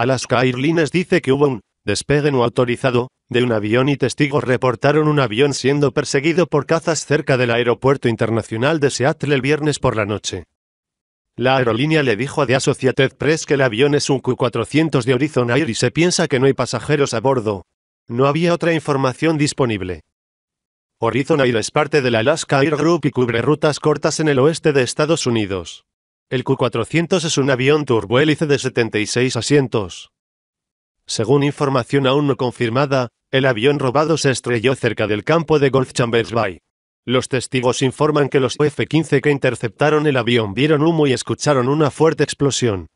Alaska Airlines dice que hubo un despegue no autorizado de un avión y testigos reportaron un avión siendo perseguido por cazas cerca del aeropuerto internacional de Seattle el viernes por la noche. La aerolínea le dijo a The Associated Press que el avión es un Q400 de Horizon Air y se piensa que no hay pasajeros a bordo. No había otra información disponible. Horizon Air es parte de la Alaska Air Group y cubre rutas cortas en el oeste de Estados Unidos. El Q400 es un avión turbohélice de 76 asientos. Según información aún no confirmada, el avión robado se estrelló cerca del campo de golf Chambers Bay. Los testigos informan que los F-15 que interceptaron el avión vieron humo y escucharon una fuerte explosión.